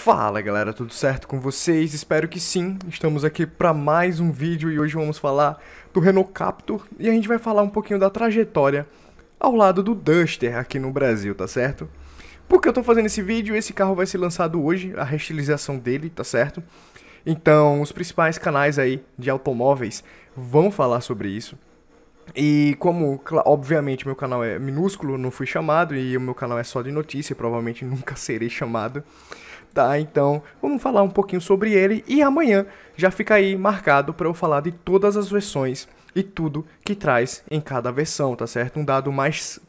Fala galera, tudo certo com vocês? Espero que sim. Estamos aqui para mais um vídeo e hoje vamos falar do Renault Captur e a gente vai falar um pouquinho da trajetória ao lado do Duster aqui no Brasil, tá certo? Porque eu tô fazendo esse vídeo, esse carro vai ser lançado hoje, a restilização dele, tá certo? Então, os principais canais aí de automóveis vão falar sobre isso. E como, obviamente, meu canal é minúsculo, não fui chamado, e o meu canal é só de notícia, provavelmente nunca serei chamado tá? Então, vamos falar um pouquinho sobre ele e amanhã já fica aí marcado para eu falar de todas as versões e tudo que traz em cada versão, tá certo? Um dado mais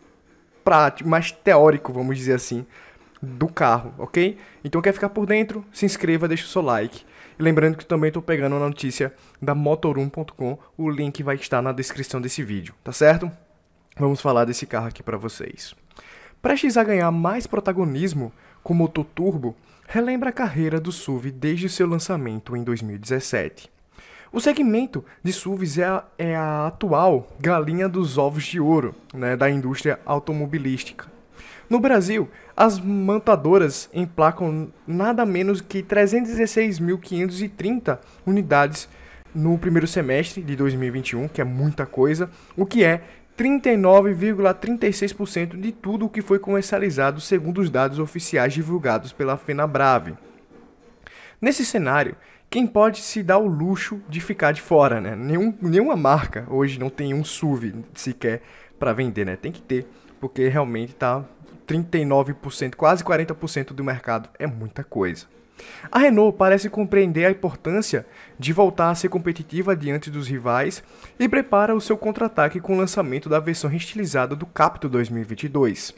prático, mais teórico, vamos dizer assim, do carro, ok? Então quer ficar por dentro? Se inscreva, deixa o seu like. lembrando que também estou pegando na notícia da motorum.com, o link vai estar na descrição desse vídeo, tá certo? Vamos falar desse carro aqui para vocês. Prestes a ganhar mais protagonismo com o motor turbo, relembra a carreira do SUV desde seu lançamento em 2017. O segmento de SUVs é a, é a atual galinha dos ovos de ouro né, da indústria automobilística. No Brasil, as montadoras emplacam nada menos que 316.530 unidades no primeiro semestre de 2021, que é muita coisa, o que é 39,36% de tudo o que foi comercializado, segundo os dados oficiais divulgados pela FenaBrave. Nesse cenário, quem pode se dar o luxo de ficar de fora, né? Nenhum, nenhuma marca hoje não tem um SUV sequer para vender, né? Tem que ter, porque realmente tá 39%, quase 40% do mercado é muita coisa. A Renault parece compreender a importância de voltar a ser competitiva diante dos rivais e prepara o seu contra-ataque com o lançamento da versão restilizada do Capto 2022,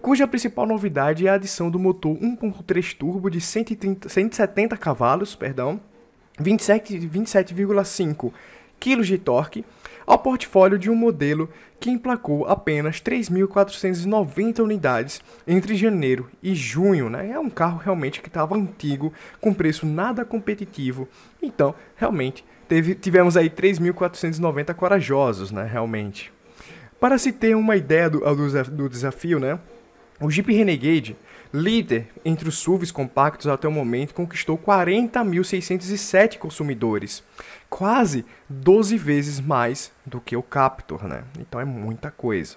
cuja principal novidade é a adição do motor 1.3 turbo de 130, 170 cavalos, perdão, 27,5 quilos de torque, ao portfólio de um modelo que emplacou apenas 3.490 unidades entre janeiro e junho. Né? É um carro realmente que estava antigo, com preço nada competitivo, então realmente teve, tivemos aí 3.490 corajosos, né? realmente. Para se ter uma ideia do, do, do desafio, né? o Jeep Renegade líder entre os SUVs compactos até o momento, conquistou 40.607 consumidores, quase 12 vezes mais do que o Captur, né? Então é muita coisa.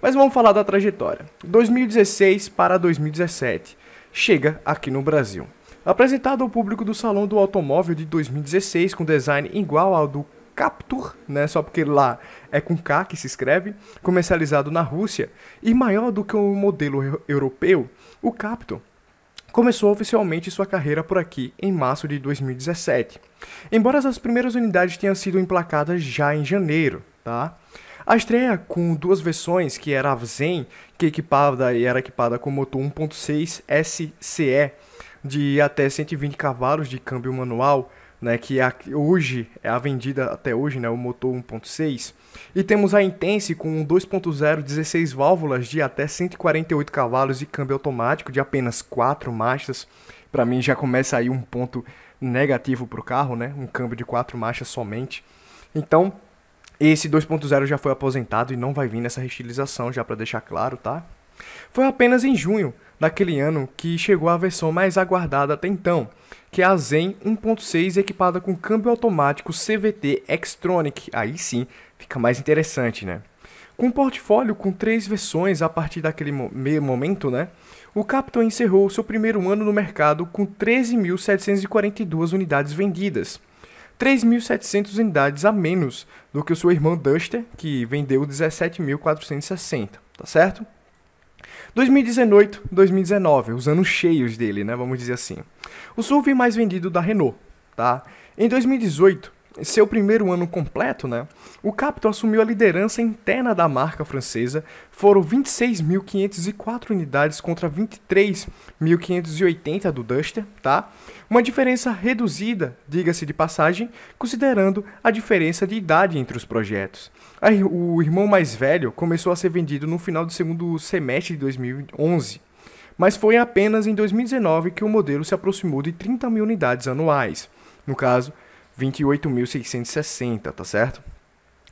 Mas vamos falar da trajetória. 2016 para 2017. Chega aqui no Brasil. Apresentado ao público do Salão do Automóvel de 2016 com design igual ao do Captur, né, só porque lá é com K que se escreve, comercializado na Rússia, e maior do que o modelo europeu, o Captur começou oficialmente sua carreira por aqui em março de 2017. Embora as primeiras unidades tenham sido emplacadas já em janeiro, tá? A estreia com duas versões, que era a Zen, que equipada e era equipada com motor 1.6 SCE de até 120 cavalos de câmbio manual né, que a, hoje é a vendida até hoje, né, o motor 1.6. E temos a Intense com 2.0 16 válvulas de até 148 cavalos e câmbio automático de apenas 4 marchas. Para mim já começa aí um ponto negativo para o carro, né, um câmbio de 4 marchas somente. Então, esse 2.0 já foi aposentado e não vai vir nessa restilização, já para deixar claro, tá? Foi apenas em junho daquele ano que chegou a versão mais aguardada até então, que é a Zen 1.6 equipada com câmbio automático CVT Xtronic. Aí sim, fica mais interessante, né? Com um portfólio com três versões a partir daquele meio momento, né? O Capitão encerrou seu primeiro ano no mercado com 13.742 unidades vendidas. 3.700 unidades a menos do que o seu irmão Duster, que vendeu 17.460, tá certo? 2018, 2019, os anos cheios dele, né? Vamos dizer assim. O SUV mais vendido da Renault, tá? Em 2018, seu primeiro ano completo, né, o Capitol assumiu a liderança interna da marca francesa, foram 26.504 unidades contra 23.580 do Duster, tá? Uma diferença reduzida, diga-se de passagem, considerando a diferença de idade entre os projetos. o irmão mais velho começou a ser vendido no final do segundo semestre de 2011, mas foi apenas em 2019 que o modelo se aproximou de 30 mil unidades anuais. No caso, 28.660, tá certo?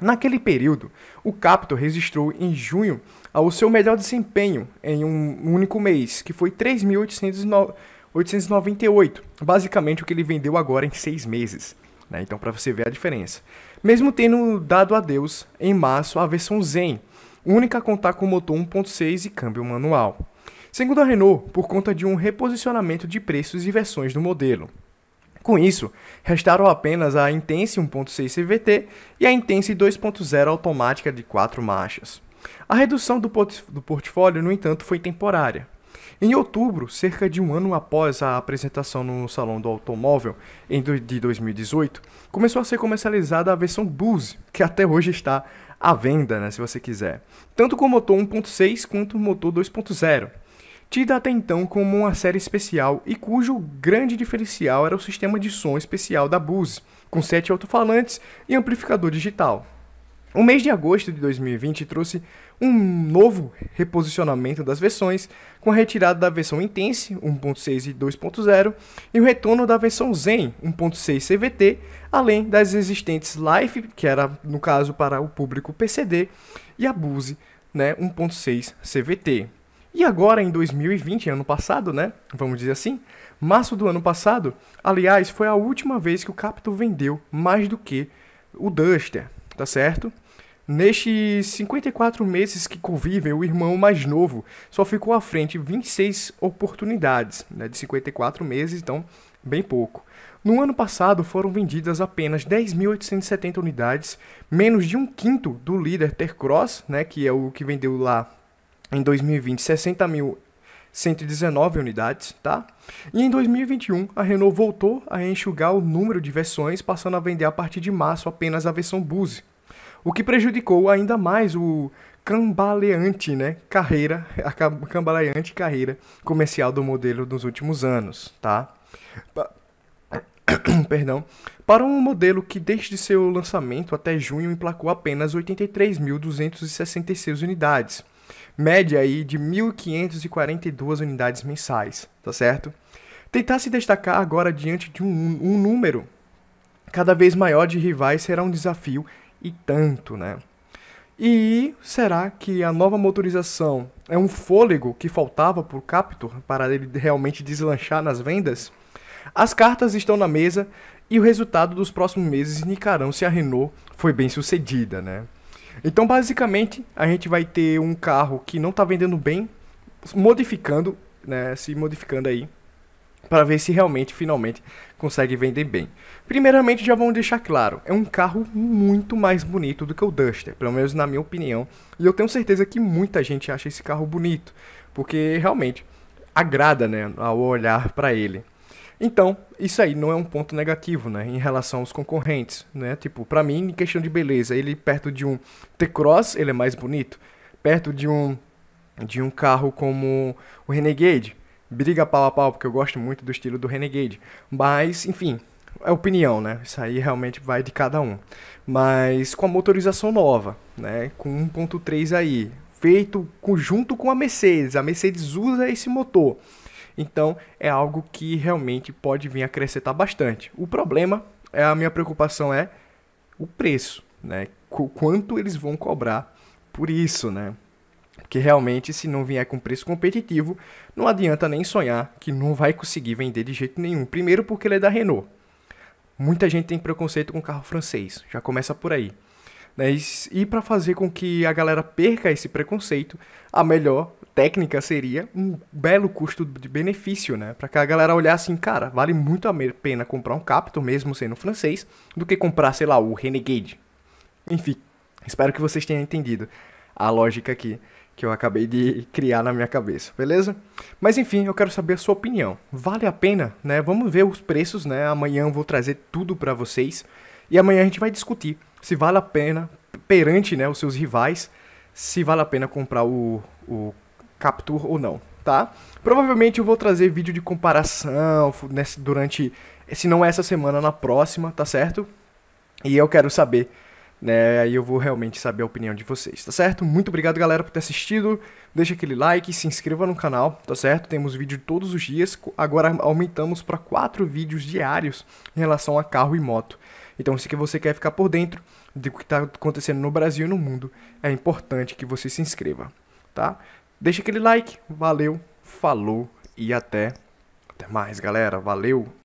Naquele período, o Capto registrou em junho o seu melhor desempenho em um único mês, que foi 3.898, basicamente o que ele vendeu agora em seis meses. Né? Então, para você ver a diferença. Mesmo tendo dado adeus em março à versão Zen, única a contar com motor 1.6 e câmbio manual. Segundo a Renault, por conta de um reposicionamento de preços e versões do modelo. Com isso, restaram apenas a Intense 1.6 CVT e a Intense 2.0 automática de 4 marchas. A redução do, port do portfólio, no entanto, foi temporária. Em outubro, cerca de um ano após a apresentação no Salão do Automóvel em de 2018, começou a ser comercializada a versão Buzz, que até hoje está à venda, né, se você quiser, tanto com o motor 1.6 quanto o motor 2.0 tida até então como uma série especial e cujo grande diferencial era o sistema de som especial da Bose, com sete alto-falantes e amplificador digital. O mês de agosto de 2020 trouxe um novo reposicionamento das versões, com a retirada da versão Intense 1.6 e 2.0 e o retorno da versão Zen 1.6 CVT, além das existentes Life, que era no caso para o público PCD, e a Buse né, 1.6 CVT. E agora em 2020, ano passado, né? Vamos dizer assim, março do ano passado, aliás, foi a última vez que o Capitol vendeu mais do que o Duster, tá certo? Nestes 54 meses que convivem, o irmão mais novo só ficou à frente 26 oportunidades, né, de 54 meses, então bem pouco. No ano passado foram vendidas apenas 10.870 unidades, menos de um quinto do líder Tercross, né, que é o que vendeu lá em 2020 60.119 unidades, tá? E em 2021 a Renault voltou a enxugar o número de versões, passando a vender a partir de março apenas a versão Buzz, o que prejudicou ainda mais o cambaleante, né, carreira, a cambaleante carreira comercial do modelo nos últimos anos, tá? Perdão. Para um modelo que desde seu lançamento até junho emplacou apenas 83.266 unidades média aí de 1.542 unidades mensais, tá certo? Tentar se destacar agora diante de um, um número cada vez maior de rivais será um desafio e tanto, né? E será que a nova motorização é um fôlego que faltava para o para ele realmente deslanchar nas vendas? As cartas estão na mesa e o resultado dos próximos meses indicarão se a Renault foi bem sucedida, né? Então, basicamente, a gente vai ter um carro que não está vendendo bem, modificando, né, se modificando aí, para ver se realmente, finalmente, consegue vender bem. Primeiramente, já vamos deixar claro, é um carro muito mais bonito do que o Duster, pelo menos na minha opinião, e eu tenho certeza que muita gente acha esse carro bonito, porque realmente agrada, né, ao olhar para ele. Então, isso aí não é um ponto negativo, né, em relação aos concorrentes, né? Tipo, para mim, em questão de beleza, ele perto de um T-Cross, ele é mais bonito. Perto de um de um carro como o Renegade, briga pau a pau, porque eu gosto muito do estilo do Renegade. Mas, enfim, é opinião, né? Isso aí realmente vai de cada um. Mas com a motorização nova, né, com 1.3 aí, feito junto com a Mercedes, a Mercedes usa esse motor. Então é algo que realmente pode vir a acrescentar bastante. O problema, é a minha preocupação é o preço, né? Qu quanto eles vão cobrar por isso, né? Porque realmente, se não vier com preço competitivo, não adianta nem sonhar que não vai conseguir vender de jeito nenhum. Primeiro, porque ele é da Renault. Muita gente tem preconceito com carro francês, já começa por aí. Né? E, para fazer com que a galera perca esse preconceito, a melhor técnica seria um belo custo de benefício, né? Para que a galera olhasse assim, cara, vale muito a pena comprar um Captor, mesmo sendo francês, do que comprar, sei lá, o Renegade. Enfim, espero que vocês tenham entendido a lógica aqui que eu acabei de criar na minha cabeça, beleza? Mas enfim, eu quero saber a sua opinião. Vale a pena, né? Vamos ver os preços, né? Amanhã eu vou trazer tudo para vocês e amanhã a gente vai discutir se vale a pena, perante né, os seus rivais, se vale a pena comprar o, o Capture ou não, tá? Provavelmente eu vou trazer vídeo de comparação nesse, durante, se não essa semana, na próxima, tá certo? E eu quero saber né? Aí eu vou realmente saber a opinião de vocês, tá certo? Muito obrigado, galera, por ter assistido. Deixa aquele like, se inscreva no canal, tá certo? Temos vídeo todos os dias. Agora aumentamos para quatro vídeos diários em relação a carro e moto. Então, se você quer ficar por dentro do que está acontecendo no Brasil e no mundo, é importante que você se inscreva, tá? Deixa aquele like, valeu, falou e até, até mais, galera, valeu!